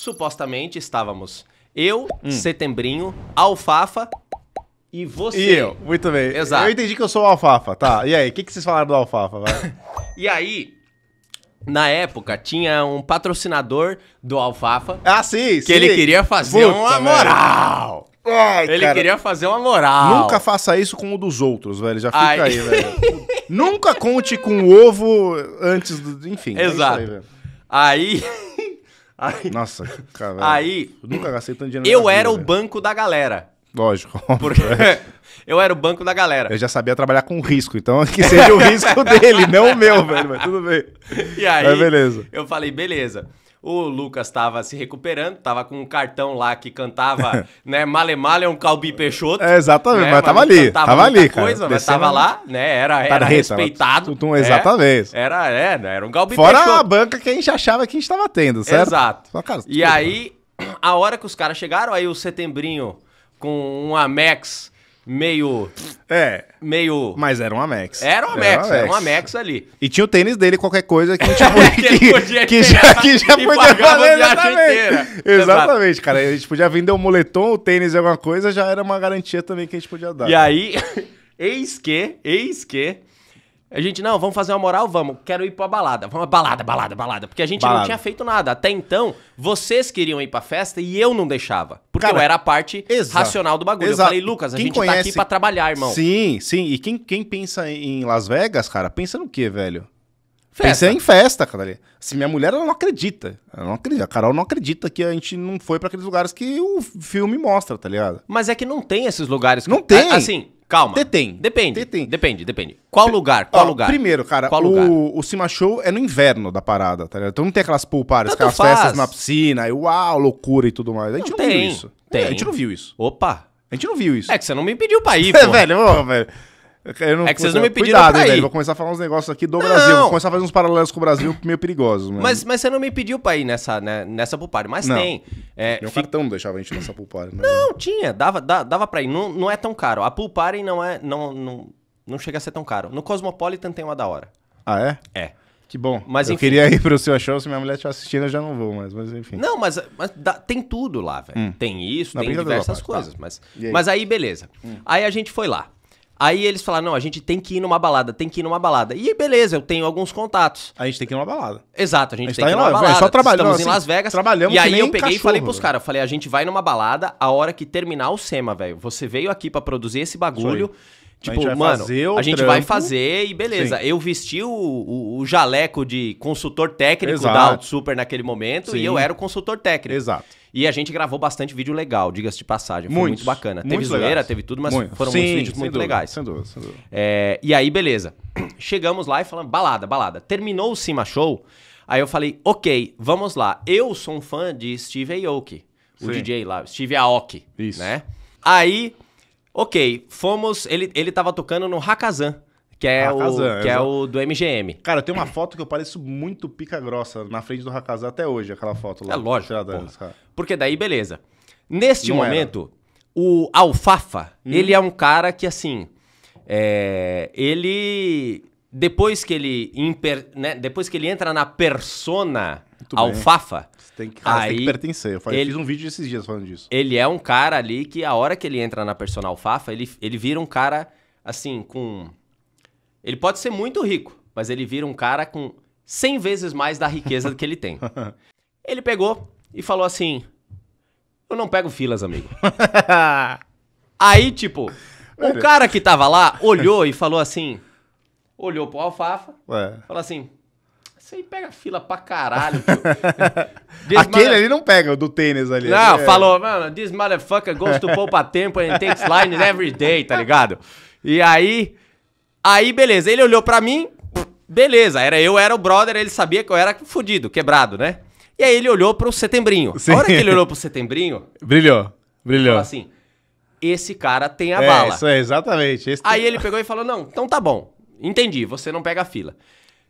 supostamente estávamos eu, hum. Setembrinho, Alfafa e você. E eu, muito bem. Exato. Eu entendi que eu sou o Alfafa, tá. E aí, o que, que vocês falaram do Alfafa? e aí, na época, tinha um patrocinador do Alfafa. Ah, sim, Que sim. ele queria fazer Puta, uma moral. Ai, ele cara, queria fazer uma moral. Nunca faça isso com o dos outros, velho. Já fica Ai. aí, velho. nunca conte com o ovo antes do. Enfim. É Exato. É aí, aí Aí, Nossa, cara. Aí. Eu nunca gastei tanto dinheiro. Eu era o velho. banco da galera. Lógico. Porque é. eu era o banco da galera. Eu já sabia trabalhar com risco, então que seja o risco dele, não o meu, velho. Mas tudo bem. E aí, mas beleza. eu falei, beleza. O Lucas estava se recuperando, estava com um cartão lá que cantava, né? Male Male é um Calbi Peixoto. É, exatamente, né, mas, estava ali. Tava ali, coisa, cara. Mas tava lá, né? Era, tá era respeitado. Tutum, né. exatamente. É, era, era, era um Calbi Fora Peixoto. Fora a banca que a gente achava que a gente estava tendo, certo? Exato. Só, cara, e aí, a hora que os caras chegaram, aí o Setembrinho com um Amex meio. É. Meio. Mas era um Amex. Era um Amex, era um Amex, era ali. E tinha o tênis dele, qualquer coisa que, tinha, que, que, podia que, já, que já podia fazer. Exatamente. exatamente, cara. A gente podia vender o um moletom, o tênis, alguma coisa, já era uma garantia também que a gente podia dar. E cara. aí, eis que, eis que a gente, não, vamos fazer uma moral, vamos. Quero ir pra balada. Vamos, balada, balada, balada. Porque a gente balada. não tinha feito nada. Até então, vocês queriam ir pra festa e eu não deixava. Porque Cara, eu era a parte racional do bagulho. Eu falei, Lucas, a quem gente tá conhece... tá aqui pra trabalhar, irmão. Sim, sim. E quem, quem pensa em Las Vegas, cara, pensa no quê, velho? Festa. Pensa em festa, cara. Assim, minha mulher ela não acredita. Ela não acredita. A Carol não acredita que a gente não foi para aqueles lugares que o filme mostra, tá ligado? Mas é que não tem esses lugares. Não tem. Assim, Calma. Detém. Depende. Detém. Depende, depende. Qual lugar? Qual Ó, lugar? Primeiro, cara, Qual o, o Cima Show é no inverno da parada, tá ligado? Então não tem aquelas pulpares, aquelas faz. festas na piscina, e uau, loucura e tudo mais. A gente não, não tem, viu isso. Tem. É, a gente não viu isso. Opa. A gente não viu isso. É que você não me pediu pra ir, pô. velho, ô, velho. Não, é que vocês não me pediram cuidado, pra ir. Velho, vou começar a falar uns negócios aqui do não. Brasil. Vou começar a fazer uns paralelos com o Brasil meio perigosos. Mas, mas você não me pediu pra ir nessa, né, nessa pool party. Mas não. tem. É, Meu fica... cartão não deixava a gente nessa pool party. Né? Não, tinha. Dava, dava, dava pra ir. Não, não é tão caro. A pool party não, é, não, não, não chega a ser tão caro. No Cosmopolitan tem uma da hora. Ah, é? É. Que bom. Mas, eu enfim... queria ir pro seu show, se minha mulher estiver assistindo, eu já não vou mais, mas enfim. Não, mas, mas dá, tem tudo lá, velho. Hum. Tem isso, não, tem diversas tá. coisas. Tá. Mas, aí? mas aí, beleza. Hum. Aí a gente foi lá. Aí eles falaram: não, a gente tem que ir numa balada, tem que ir numa balada. E beleza, eu tenho alguns contatos. A gente tem que ir numa balada. Exato, a gente, a gente tem tá que ir numa é balada. É só trabalhando. Estamos assim, em Las Vegas. Trabalhamos E aí eu peguei cachorro, e falei pros caras: falei, a gente vai numa balada a hora que terminar o SEMA, velho. Você veio aqui para produzir esse bagulho. Tipo, a mano, a gente vai fazer e beleza. Sim. Eu vesti o, o, o, jaleco de consultor técnico Exato. da Super naquele momento Sim. e eu era o consultor técnico. Exato. E a gente gravou bastante vídeo legal, diga-se de passagem. Foi muito bacana. Teve zoeira, teve tudo, mas muito. foram Sim, muitos vídeos muito dúvida, legais. Sem dúvida, sem dúvida. É, e aí, beleza. Chegamos lá e falamos, balada, balada. Terminou o Cima Show. Aí eu falei, ok, vamos lá. Eu sou um fã de Steve Aoki, o Sim. DJ lá, Steve Aoki. Isso. Né? Aí, ok, fomos. Ele, ele tava tocando no Hakazan que é, Hakazan, o, que é o é do MGM. Cara, tem uma foto que eu pareço muito pica grossa na frente do Hakazan até hoje, aquela foto lá. É lógico. Porque daí, beleza. Neste Não momento, era. o Alfafa, hum. ele é um cara que, assim, é, ele... Depois que ele, imper, né, depois que ele entra na persona muito Alfafa. Você tem que, cara, aí, tem que pertencer. Eu, falei, ele, fiz um vídeo esses dias falando disso. Ele é um cara ali que a hora que ele entra na personal Alfafa, ele, ele vira um cara assim, com ele pode ser muito rico, mas ele vira um cara com 100 vezes mais da riqueza que ele tem. Ele pegou e falou assim: Eu não pego filas, amigo. Aí, tipo, o cara que tava lá olhou e falou assim: Olhou pro alfafa, Ué. falou assim: Isso aí pega fila pra caralho, Aquele ali não pega, o do tênis ali. Não, é. falou, mano, this motherfucker goes to poupa tempo and takes line every day, tá ligado? E aí, Aí, beleza, ele olhou para mim, beleza, era eu era o brother, ele sabia que eu era fudido, quebrado, né? E aí ele olhou pro Setembrinho. Sim. A hora que ele olhou pro Setembrinho... Brilhou, brilhou. Falou assim, esse cara tem a é, bala. isso é, exatamente. Esse aí tem... ele pegou e falou, não, então tá bom, entendi, você não pega a fila.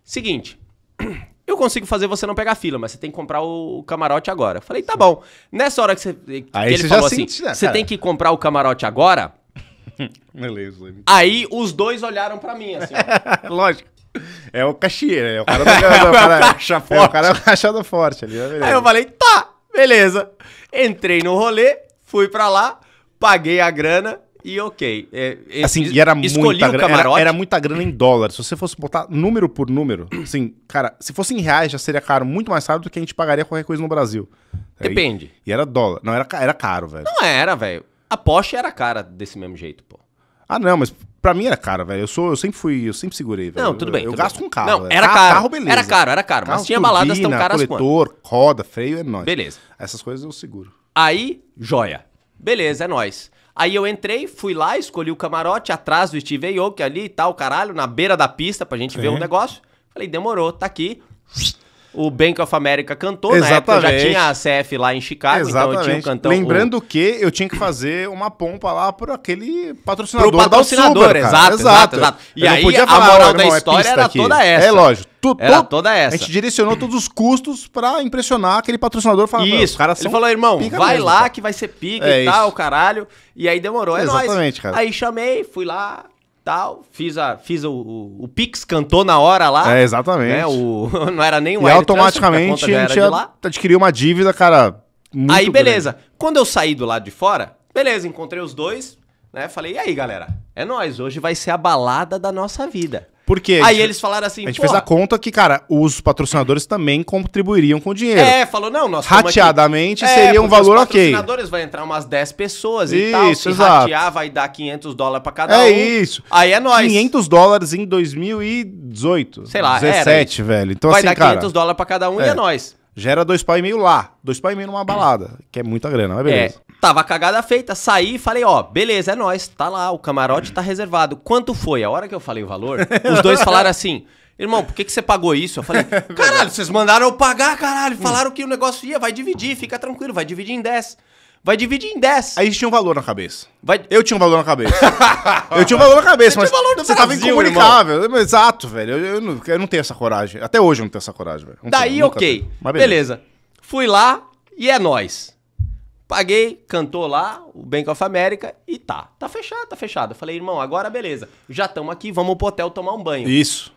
Seguinte, eu consigo fazer você não pegar fila, mas você tem que comprar o camarote agora. Eu falei, tá bom. Nessa hora que, você, que ele falou assim, né, você tem que comprar o camarote agora, Beleza. É aí os dois olharam pra mim, assim, ó. Lógico. É o caixeira, né? é o cara do, é, é o cara, caixa forte. É o cara forte ali, Aí eu falei, tá, beleza. Entrei no rolê, fui pra lá, paguei a grana e ok. É, assim, e era muita grana. Era, era, muita grana em dólar. Se você fosse botar número por número, assim, cara, se fosse em reais já seria caro, muito mais caro do que a gente pagaria qualquer coisa no Brasil. Depende. E, e era dólar. Não, era, era caro, velho. Não era, velho. A Porsche era cara desse mesmo jeito, pô. Ah, não, mas pra mim era cara, velho. Eu, sou, eu sempre fui, eu sempre segurei, velho. Não, tudo bem. Eu, tudo gasto bem. com carro. Não, velho. era carro, carro, beleza. Era caro, era caro. Carro, mas tinha baladas tão caras coletor, quanto. roda, freio, é nóis. Beleza. Essas coisas eu seguro. Aí, joia. Beleza, é nóis. Aí eu entrei, fui lá, escolhi o camarote atrás do Steve Aoki ali e tal, caralho, na beira da pista pra gente Sim. ver o um negócio. Falei, demorou, tá aqui o Bank of America cantou, Exatamente. na época já tinha a CF lá em Chicago, Exatamente. então eu tinha um cantão. Lembrando o... que eu tinha que fazer uma pompa lá para aquele patrocinador. Pro patrocinador, exato, exato, exato, E aí podia falar, a moral da é história é era aqui. toda essa. É lógico. Tu, era toda essa. A gente direcionou todos os custos para impressionar aquele patrocinador. Falava, isso. Cara Ele falou, irmão, vai mesmo, lá cara. que vai ser pica é e tal, isso. caralho. E aí demorou, é Exatamente, nóis. cara. Aí chamei, fui lá, tal, fiz, a, fiz o, o, o Pix, cantou na hora lá. É, exatamente. Né, o, não era nem o E automaticamente a, a gente adquiriu uma dívida, cara. aí, beleza. Grande. Quando eu saí do lado de fora, beleza, encontrei os dois, né? Falei, e aí, galera? É nós hoje vai ser a balada da nossa vida. Por quê? Aí eles falaram assim. A gente fez a conta que, cara, os patrocinadores também contribuiriam com dinheiro. É, falou, não, nós Rateadamente aqui, é, seria é, um valor os ok. Os patrocinadores vai entrar umas 10 pessoas isso, e tal. Se exato. ratear, vai dar 500 dólares pra cada é um. É isso. Aí é nós. 500 dólares em 2018. Sei lá, 17, velho. Então, vai assim, dar 500 dólares pra cada um é. e é, é nós. Gera dois pau e meio lá, dois pau e meio numa balada, que é muita grana, mas beleza. É, tava cagada feita, saí e falei, ó, beleza, é nós, tá lá, o camarote tá reservado. Quanto foi? A hora que eu falei o valor, os dois falaram assim, irmão, por que, que você pagou isso? Eu falei, caralho, vocês mandaram eu pagar, caralho, falaram que o negócio ia, vai dividir, fica tranquilo, vai dividir em 10. Vai dividir em 10. Aí tinha um valor na cabeça. Vai... Eu tinha um valor na cabeça. eu tinha um valor na cabeça, você mas valor você Brasil, tava incomunicável. Irmão. Exato, velho. Eu, eu, não, eu, não, tenho essa coragem. Até hoje eu não tenho essa coragem, velho. Não Daí, tenho, ok. Beleza. beleza. Fui lá e é nós. Paguei, cantou lá, o Bank of America e tá. Tá fechado, tá fechado. Eu falei, irmão, agora beleza. Já estamos aqui, vamos pro hotel tomar um banho. Isso.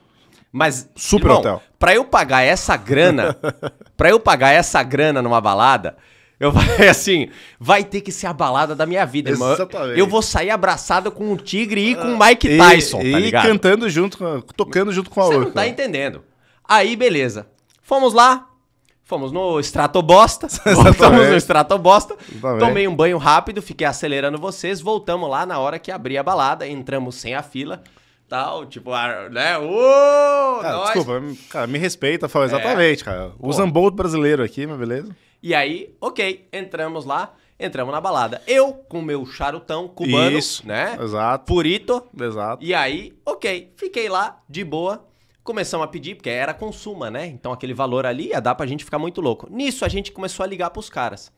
Mas, Super irmão, hotel. pra eu pagar essa grana, pra eu pagar essa grana numa balada, eu falei assim, vai ter que ser a balada da minha vida, irmão. Exatamente. Eu vou sair abraçado com o tigre e com o ah, Mike Tyson, tá e, tá ligado? E cantando junto, tocando junto com a Você outra. não tá entendendo. Aí, beleza. Fomos lá, fomos no Stratobosta, voltamos no Stratobosta, tomei um banho rápido, fiquei acelerando vocês, voltamos lá na hora que abri a balada, entramos sem a fila tal, tipo, né? Ô, cara, nós... Desculpa, cara, me respeita, fala é. exatamente, é. cara. Usa um bold brasileiro aqui, mas beleza? E aí, ok, entramos lá, entramos na balada. Eu com meu charutão cubano, Isso, né? Exato. Purito. Exato. E aí, ok, fiquei lá de boa. Começamos a pedir, porque era consuma, né? Então aquele valor ali ia dar pra gente ficar muito louco. Nisso a gente começou a ligar pros caras.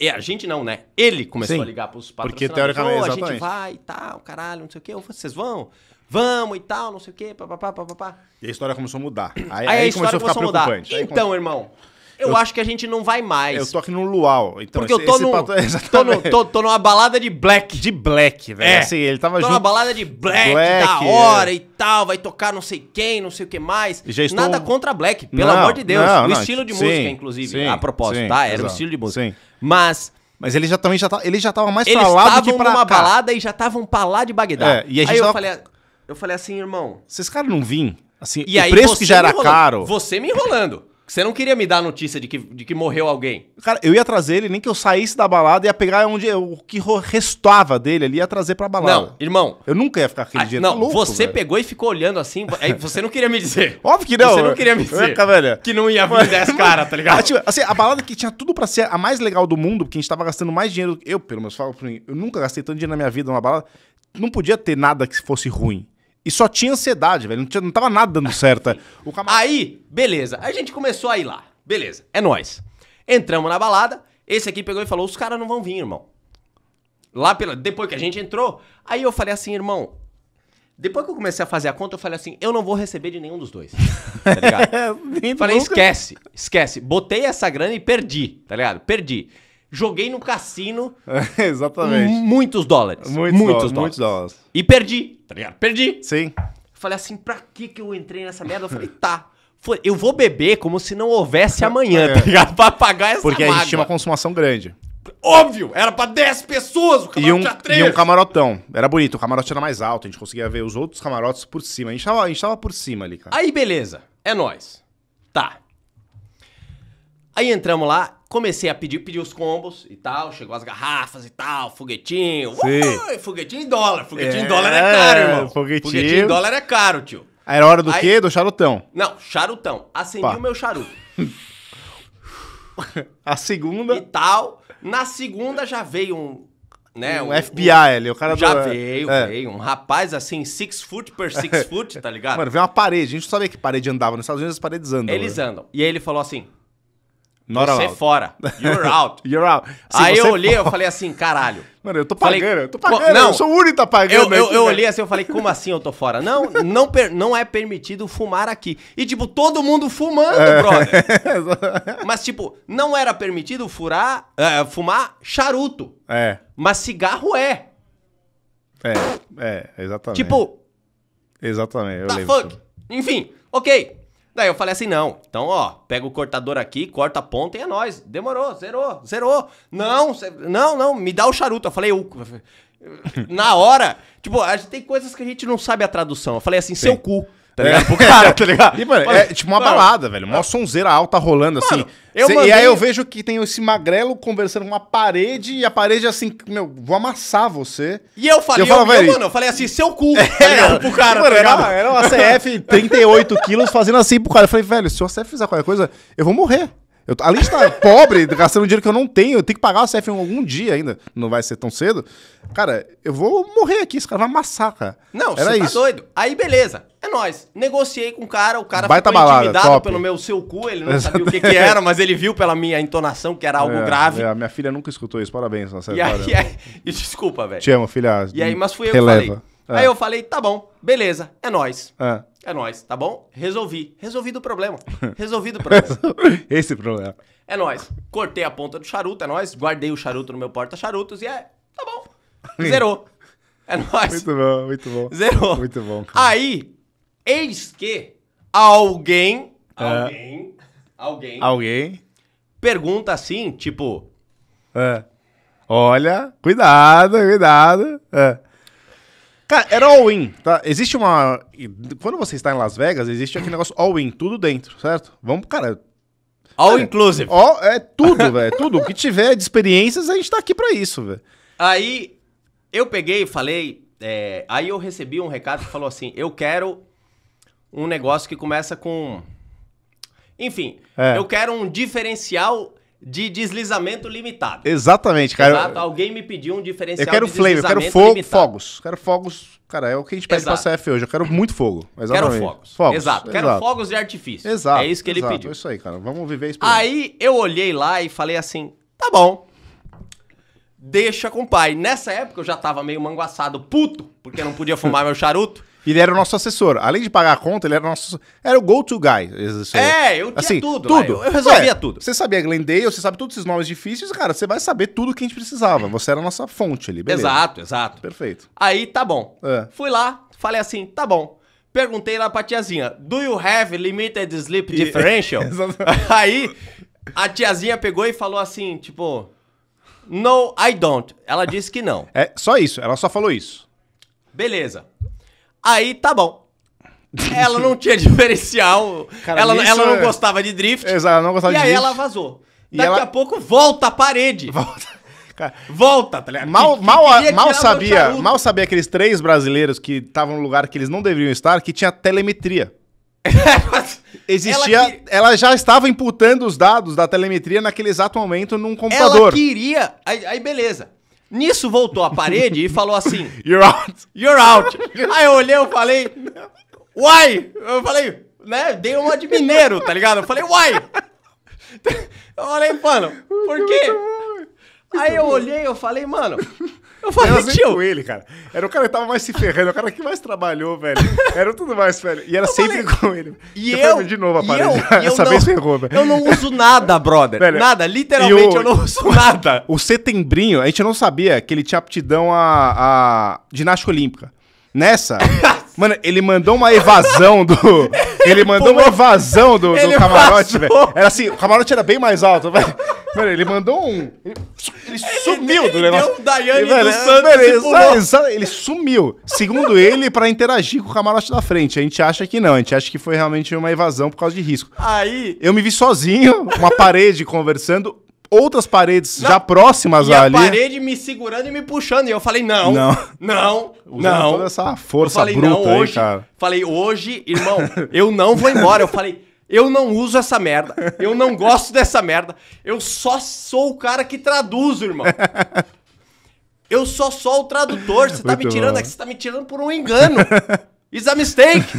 E a gente não, né? Ele começou Sim, a ligar pros patrocinadores. Porque teoricamente, oh, a gente vai e tal, caralho, não sei o quê. Vocês vão? vamos e tal, não sei o quê, papapá, papapá. E a história começou a mudar. Aí, aí, aí a história começou a, começou a mudar. Então, irmão, eu, eu, acho que a gente não vai mais. Eu tô aqui no luau. Então Porque esse, eu tô, num, pato... tô, no, tô, tô, numa balada de black. De black, velho. É. Assim, ele tava tô junto... numa balada de black, black da é. hora é. e tal, vai tocar não sei quem, não sei o que mais. Estou... Nada contra black, pelo não, amor de Deus. Não, o não, estilo de sim, música, inclusive. Sim, a propósito, sim, tá? Era exato, o estilo de música. Sim. Mas... Mas ele já também já tá, ele já tava mais pra lá do que pra cá. Eles estavam numa balada e já estavam pra lá de Bagdá. É, e a gente aí tava... eu falei, eu falei assim, irmão. Esses caras não vim? Assim, e o preço que já era caro. Você me enrolando. Você não queria me dar a notícia de que, de que morreu alguém. Cara, eu ia trazer ele, nem que eu saísse da balada, ia pegar onde eu, o que restava dele ali, ia trazer pra balada. Não, irmão. Eu nunca ia ficar aquele a, ah, dia Não, louco, você velho. pegou e ficou olhando assim, aí você não queria me dizer. Óbvio que não. Você não queria me dizer é, que não ia vir 10 cara, tá ligado? Tipo, assim, a balada que tinha tudo pra ser a mais legal do mundo, porque a gente tava gastando mais dinheiro, eu pelo menos falo pra mim, eu nunca gastei tanto dinheiro na minha vida numa balada, não podia ter nada que fosse ruim. E só tinha ansiedade, velho. Não, tinha, não tava nada dando certo. Aí, beleza. A gente começou a ir lá. Beleza, é nós. Entramos na balada. Esse aqui pegou e falou: os caras não vão vir, irmão. Lá pela. Depois que a gente entrou. Aí eu falei assim, irmão. Depois que eu comecei a fazer a conta, eu falei assim: eu não vou receber de nenhum dos dois. Tá ligado? falei: nunca... esquece, esquece. Botei essa grana e perdi, tá ligado? Perdi joguei no cassino. Exatamente. Muitos dólares. Muitos, muitos dólares, dólares. Muitos dólares. E perdi, tá ligado? Perdi. Sim. Falei assim, pra que que eu entrei nessa merda? Eu falei, tá. Foi, eu vou beber como se não houvesse amanhã, é. tá ligado? Pra pagar essa Porque mágoa. a gente tinha uma consumação grande. Óbvio, era pra 10 pessoas, o camarote e um, tinha 3. E um camarotão. Era bonito, o camarote era mais alto, a gente conseguia ver os outros camarotes por cima. A gente tava, a gente tava por cima ali, cara. Aí, beleza. É nós. Tá. Aí entramos lá Comecei a pedir, pedir os combos e tal, chegou as garrafas e tal, foguetinho. Sim. Ui, foguetinho em dólar. Foguetinho é, em dólar é caro, irmão. Foguetinho. foguetinho em dólar é caro, tio. era hora do Aí, quê? Do charutão. Não, charutão. Acendi Pá. o meu charuto. a segunda. E tal. Na segunda já veio um. Né, um, um FBI um, ali, o cara já do... veio, é. veio. Um rapaz assim, six foot per six foot, tá ligado? Mano, veio uma parede. A gente não sabia que parede andava. Nos Estados Unidos as paredes andam. Eles né? andam. E aí ele falou assim: Not você fora. You're out. You're out. aí eu olhei, fora. eu falei assim, caralho. Mano, eu tô pagando, eu tô pagando, não, eu sou o único que tá pagando. Eu, eu, eu olhei assim, eu falei, como assim eu tô fora? Não, não, não é permitido fumar aqui. E tipo, todo mundo fumando, é. brother. Mas tipo, não era permitido furar, eh, fumar charuto. É. Mas cigarro é. É, é, exatamente. Tipo... Exatamente, eu Fuck. Enfim, ok. Daí eu falei assim: não, então ó, pega o cortador aqui, corta a ponta e é nóis. Demorou, zerou, zerou. Não, não, não, me dá o charuto. Eu falei, eu, na hora, tipo, a gente tem coisas que a gente não sabe a tradução. Eu falei assim, Sim. seu cu tá ligado? É. Pro cara, tá ligado? E, mano, é tipo uma balada, velho. Uma sonzeira alta rolando assim. mano, assim. Cê, mandei... E aí eu vejo que tem esse magrelo conversando com uma parede e a parede assim, meu, vou amassar você. E eu falei, e eu, eu, falei, eu, mano, eu falei assim, seu cu, é, tá ligado? Pro cara, mano, tá ligado? Era, era uma CF 38 quilos fazendo assim pro cara. Eu falei, velho, se o CF fizer qualquer coisa, eu vou morrer. Eu, além de estar pobre, gastando dinheiro que eu não tenho, eu tenho que pagar o CF algum dia ainda. Não vai ser tão cedo. Cara, eu vou morrer aqui, esse cara vai amassar, cara. Não, Era você tá isso. doido. Aí, beleza. É nóis. Negociei com o cara, o cara foi ficou balada, intimidado top. pelo meu seu cu, ele não sabia o que, que era, mas ele viu pela minha entonação que era algo É, grave. é, minha filha nunca escutou isso, parabéns. Nossa, E aí, e aí- e desculpa, velho. Te amo, filha. E aí, mas fui eu que falei. É. Aí eu falei, tá bom, beleza, é nóis. É é nós, tá bom? Resolvi. Resolvido o problema. Resolvido o problema. Esse problema. É nós. Cortei a ponta do charuto, é nós. Guardei o charuto no meu porta-charutos e é, tá bom. Zerou. É nós. Muito bom, muito bom. Zerou. Muito bom. Cara. Aí, eis que alguém, é. alguém, alguém, alguém pergunta assim, tipo, é. Olha, cuidado, cuidado. É. Cara, era all-in, tá? Existe uma. Quando você está em Las Vegas, existe aquele negócio all-in, tudo dentro, certo? Vamos, cara. All inclusive. All, é tudo, velho. É tudo. O que tiver de experiências, a gente tá aqui pra isso, velho. Aí eu peguei e falei. É, aí eu recebi um recado que falou assim: eu quero um negócio que começa com. Enfim, é. eu quero um diferencial de deslizamento limitado. Exatamente, cara. Exato, alguém me pediu um diferencial Eu quero de flame, eu quero fogo, fogos. Quero fogos, cara, é o que a gente pede para pra CF hoje. Eu quero muito fogo. Exatamente. Quero fogos. fogos. Exato. Exato, quero fogos de artifício. Exato. É isso que ele Exato. pediu. É isso aí, cara. Vamos viver isso. Aí eu olhei lá e falei assim: tá bom. Deixa com o pai. Nessa época eu já tava meio manguaçado, puto, porque não podia fumar meu charuto ele era o nosso assessor. Além de pagar a conta, ele era o nosso. Era o go-to guy. É, eu tinha assim, tudo. tudo. Eu, eu resolvia tudo. Você sabia Glendale, você sabe todos esses nomes difíceis, cara, você vai saber tudo que a gente precisava. Você era a nossa fonte ali, beleza. Exato, exato. Perfeito. Aí tá bom. É. Fui lá, falei assim, tá bom. Perguntei lá pra tiazinha, do you have limited sleep differential? Aí a tiazinha pegou e falou assim, tipo, no, I don't. Ela disse que não. É só isso, ela só falou isso. Beleza. Aí tá bom. Ela não tinha diferencial, Cara, ela, ela não é- gostava de drift. Exato, ela não gostava e de aí ela vazou. E Daqui ela- a pouco volta a parede. Cara, Volta, tá ligado? Mal, Que- que mal, mal sabia, mal sabia aqueles três brasileiros que estavam no lugar que eles não deveriam estar, que tinha telemetria. Existia, ela, Ela já estava imputando os dados da telemetria naquele exato momento num Ela computador. queria. Aí, aí beleza. Nisso voltou a parede e falou assim: You're out! You're out! Aí eu olhei, eu falei: Why? Eu falei, né? Dei uma de mineiro, tá ligado? Eu falei: Why? Eu falei, mano, por quê? Aí eu olhei, eu falei, mano, eu falei, tio. com ele, cara. Era o cara que tava mais se ferrando, o cara que mais trabalhou, velho. Era tudo mais, velho. E era eu sempre falei, com ele. E eu, de novo a parede. Eu, Essa vez ferrou, velho. Eu não uso nada, brother. Velho, nada, literalmente eu não uso nada. O setembrinho, a gente não sabia que ele tinha aptidão a, a ginástica olímpica. Nessa, Mano, ele mandou uma evasão do. Ele mandou uma evasão do, do camarote, velho. Era assim, o camarote era bem mais alto, velho. Mano, ele mandou um. Ele, ele sumiu ele, do negócio. Deu um Daiane ele, velho, ele, sabe, ele sumiu. Segundo ele, para interagir com o camarote da frente. A gente acha que não. A gente acha que foi realmente uma evasão por causa de risco. Aí. Eu me vi sozinho, uma parede conversando outras paredes não. já próximas e ali. a parede me segurando e me puxando. E eu falei, não, não, não, não. toda essa força falei, bruta não, hoje, aí, cara. Falei, hoje, irmão, eu não vou embora. Eu falei, eu não uso essa merda. Eu não gosto dessa merda. Eu só sou o cara que traduz, irmão. Eu só sou o tradutor. Você tá me tirando aqui, você tá me tirando por um engano. It's a mistake.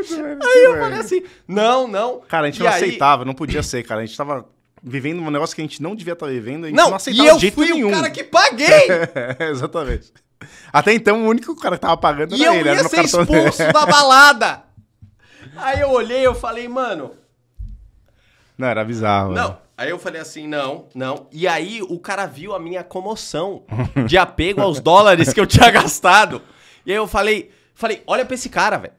Puta, aí eu falei assim, não, não. Cara, a gente e não aí... aceitava, não podia ser, cara. A gente tava vivendo um negócio que a gente não devia estar tá vivendo. A gente não, não aceitava e eu jeito fui nenhum. o cara que paguei! exatamente. Até então, o único cara que tava pagando e era ele. eu ia ser expulso dele. da balada! Aí eu olhei, eu falei, mano... Não, era bizarro. Não, Aí eu falei assim, não, não. E aí o cara viu a minha comoção de apego aos dólares que eu tinha gastado. E aí eu falei, falei, olha pra esse cara, velho.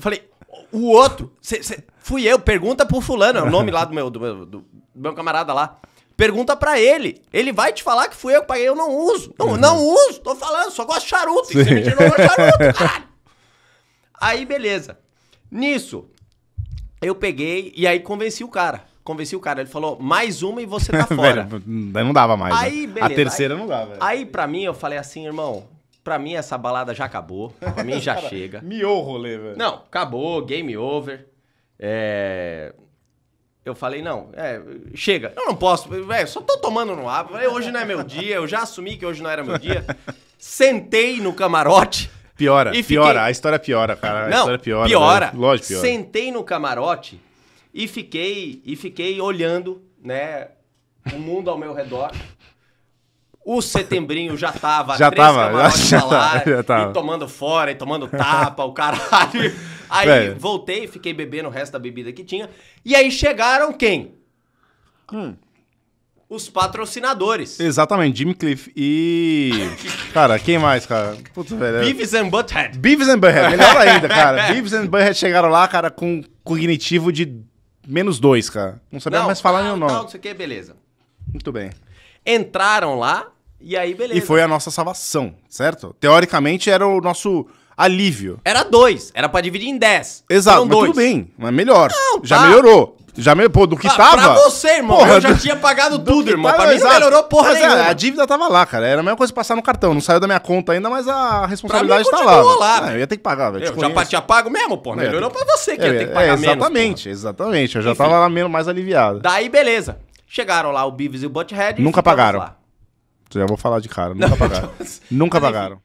Falei, o outro. Cê, cê, fui eu, pergunta pro fulano, é o nome lá do meu, do meu, do meu camarada lá. Pergunta para ele. Ele vai te falar que fui eu que paguei. Eu não uso. Não, uhum. não uso. Tô falando, só gosto de charuto. E você me tirou charuto, caralho. Aí, beleza. Nisso, eu peguei e aí convenci o cara. Convenci o cara. Ele falou, mais uma e você tá fora. Velho, não dava mais. Né? Aí, né? beleza. A terceira aí, não dava. Velho. Aí, pra mim, eu falei assim, irmão, Pra mim, essa balada já acabou. Pra mim, já Cara, chega. Miou o rolê, velho. Não, acabou, game over. É... Eu falei, não, é, chega. Eu não posso, velho, é, só tô tomando no ar. Falei, hoje não é meu dia, eu já assumi que hoje não era meu dia. Sentei no camarote. Piora, piora, a história piora, cara. A não, história piora. Né? Piora. Lógico, piora. Sentei no camarote e fiquei, e fiquei olhando, né, o mundo ao meu redor. O setembrinho já tava já três tava, já, lá, já tava. e tomando fora, e tomando tapa, o caralho. Aí voltei, fiquei bebendo o resto da bebida que tinha. E aí chegaram quem? Hum. Os patrocinadores. Exatamente, Jimmy Cliff e... cara, quem mais, cara? Putz, velho. É Beavis and Butthead. Beavis and Butthead, melhor ainda, cara. Beavis and Butthead chegaram lá, cara, com cognitivo de menos dois, cara. Não sabia não, mais falar ah, nenhum nome. Não, não sei o que, beleza. Muito bem. Entraram lá, e aí, beleza. E foi a nossa salvação, certo? Teoricamente era o nosso alívio. Era dois, era pra dividir em dez. Exato, mas dois. tudo bem, mas melhor. Não, Já tá. melhorou. Já me... Pô, do que ah, Pra- tava. Pra você, irmão. Porra, eu já do- tinha pagado tudo, que irmão. Pra mim não melhorou porra Mas é, nenhuma. a dívida tava lá, cara. Era a mesma coisa passar no cartão. Não saiu da minha conta ainda, mas a responsabilidade tá lá. lá, ah, eu ia ter que pagar, velho. Eu já conheço. tinha pago mesmo, pô. É. Melhorou pra você que ia é, ter que pagar menos. Exatamente, exatamente. Eu já Enfim. tava lá menos, mais aliviado. Daí, beleza. Chegaram lá o Beavis e o Butthead. Nunca pagaram. lá. Já vou falar de cara, nunca pagaram. nunca pagaram.